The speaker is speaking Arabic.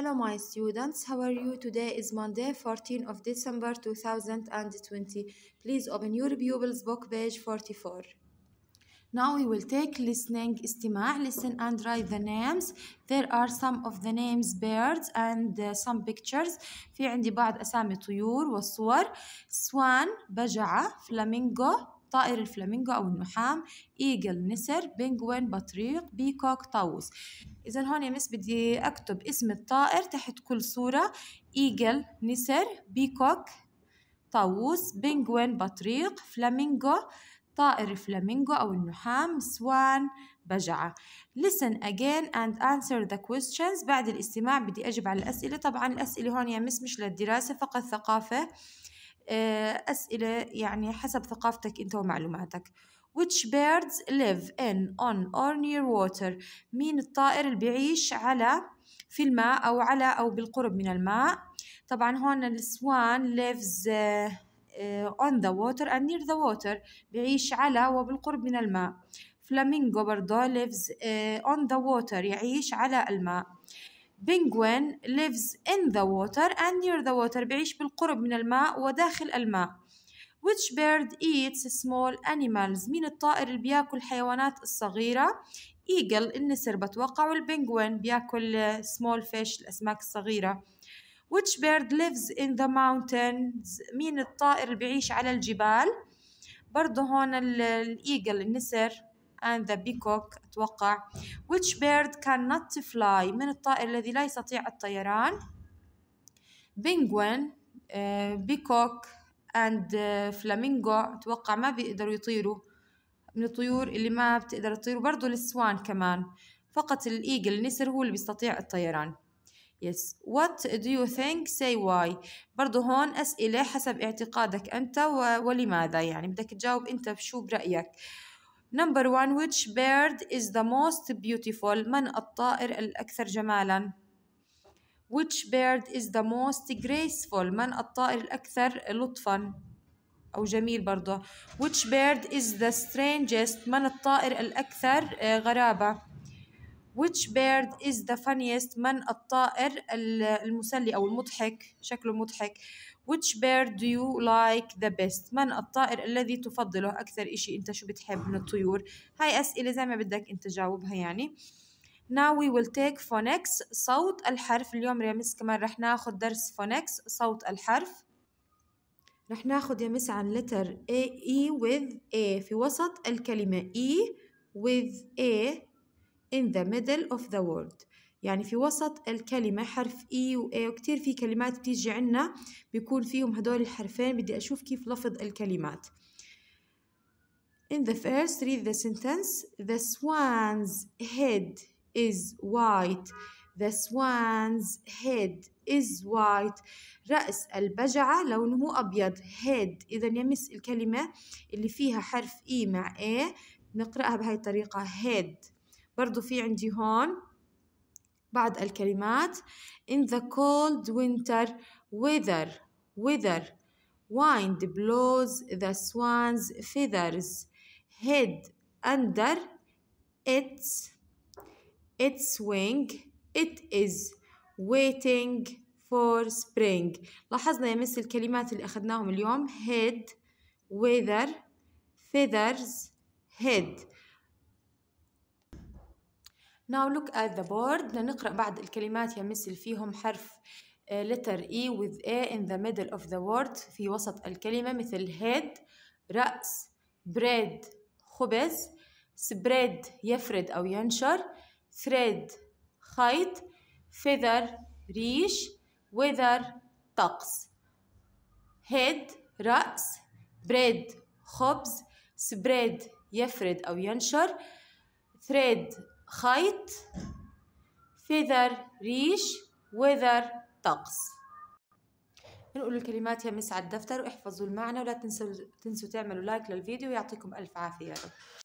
Hello my students, how are you? Today is Monday 14 of December 2020. Please open your pupils book page 44. Now we will take listening استماع. Listen and write the names. There are some of the names birds and uh, some pictures. في عندي بعض أسامي طيور والصور. Swan, بجعة، flamingo. طائر الفلامينجو أو النحام إيجل نسر بينجوين بطريق بيكوك طاووس إذا هون يا مس بدي أكتب اسم الطائر تحت كل صورة إيجل نسر بيكوك طاووس بينجوين بطريق فلامينجو طائر الفلامينجو أو النحام سوان بجعة listen again and answer the questions بعد الاستماع بدي أجب على الأسئلة طبعا الأسئلة هون يا مس مش للدراسة فقط ثقافة آه، أسئلة يعني حسب ثقافتك أنت ومعلوماتك which birds live in on or near water مين الطائر اللي بيعيش على في الماء أو على أو بالقرب من الماء طبعا هون السوان lives آه، on the water and near the water بيعيش على وبالقرب من الماء فلامينغو برضو lives آه، on the water يعيش على الماء بينجوين lives in the water and near the water بيعيش بالقرب من الماء وداخل الماء which bird eats small animals مين الطائر اللي بياكل الحيوانات الصغيرة إيجل النسر بتوقع والبنجوين بياكل small fish الأسماك الصغيرة which bird lives in the mountains مين الطائر اللي بيعيش على الجبال برضه هون الايجل النسر and the peacock أتوقع which bird cannot fly من الطائر الذي لا يستطيع الطيران penguin peacock uh, and uh, flamingo أتوقع ما بيقدروا يطيروا من الطيور اللي ما بتقدر تطير وبرضه السوان كمان فقط الإيجل النسر هو اللي بيستطيع الطيران Yes. What do you think? Say why. برضو هون أسئلة حسب اعتقادك أنت ولماذا يعني بدك تجاوب أنت بشو برأيك. Number one, which bird is the most beautiful? من الطائر الأكثر جمالا؟ Which bird is the most graceful? من الطائر الأكثر لطفا أو جميل برضه Which bird is the strangest? من الطائر الأكثر غرابة which bird is the funniest من الطائر المسلي أو المضحك شكله مضحك which bird do you like the best من الطائر الذي تفضله أكثر إشي أنت شو بتحب من الطيور هاي أسئلة زي ما بدك أنت تجاوبها يعني Now we will take phonics صوت الحرف اليوم يا مس كمان رح ناخد درس phonics صوت الحرف رح ناخد يا مس عن letter A E with A في وسط الكلمة E with A in the middle of the word يعني في وسط الكلمة حرف E و A وكتير في كلمات بتيجي عنا بيكون فيهم هدول الحرفين بدي أشوف كيف لفظ الكلمات In the first read the sentence The swan's head is white The swan's head is white رأس البجعة لونه أبيض head إذا يمس الكلمة اللي فيها حرف E مع A نقرأها بهاي الطريقة head برضو في عندي هون بعض الكلمات in the cold winter weather weather wind blows the swan's feathers head under its its wing it is waiting for spring لاحظنا يا مس الكلمات اللي أخذناهم اليوم head weather feathers head Now look at the board نقرأ بعض الكلمات يمثل فيهم حرف letter E with A in the middle of the word في وسط الكلمة مثل head رأس bread خبز spread يفرد أو ينشر thread خيط feather ريش weather طقس head رأس bread خبز spread يفرد أو ينشر thread خيط فيذر ريش وذر طقس نقول الكلمات يا مس على الدفتر واحفظوا المعنى ولا تنسوا تنسوا تعملوا لايك للفيديو ويعطيكم ألف عافية يا رب